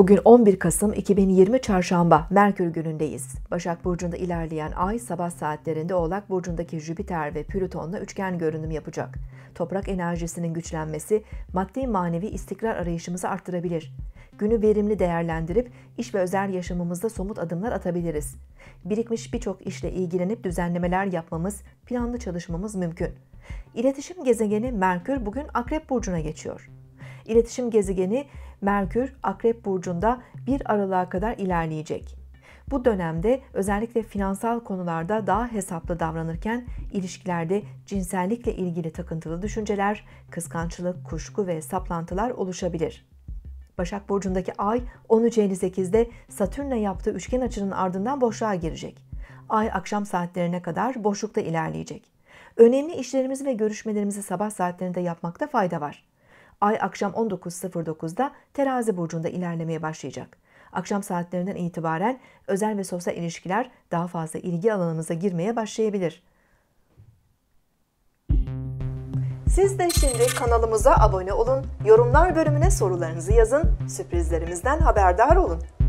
Bugün 11 Kasım 2020 Çarşamba Merkür günündeyiz. Başak Burcu'nda ilerleyen ay sabah saatlerinde Oğlak Burcu'ndaki Jüpiter ve Plüton'la üçgen görünüm yapacak. Toprak enerjisinin güçlenmesi maddi manevi istikrar arayışımızı arttırabilir. Günü verimli değerlendirip iş ve özel yaşamımızda somut adımlar atabiliriz. Birikmiş birçok işle ilgilenip düzenlemeler yapmamız, planlı çalışmamız mümkün. İletişim gezegeni Merkür bugün Akrep Burcu'na geçiyor. İletişim gezegeni Merkür Akrep burcunda bir aralığa kadar ilerleyecek. Bu dönemde özellikle finansal konularda daha hesaplı davranırken ilişkilerde cinsellikle ilgili takıntılı düşünceler, kıskançlık, kuşku ve saplantılar oluşabilir. Başak Burcu'ndaki Ay 13 8'de Satürn'le yaptığı üçgen açının ardından boşluğa girecek. Ay akşam saatlerine kadar boşlukta ilerleyecek. Önemli işlerimizi ve görüşmelerimizi sabah saatlerinde yapmakta fayda var. Ay akşam 19.09'da terazi burcunda ilerlemeye başlayacak. Akşam saatlerinden itibaren özel ve sosyal ilişkiler daha fazla ilgi alanımıza girmeye başlayabilir. Siz de şimdi kanalımıza abone olun, yorumlar bölümüne sorularınızı yazın, sürprizlerimizden haberdar olun.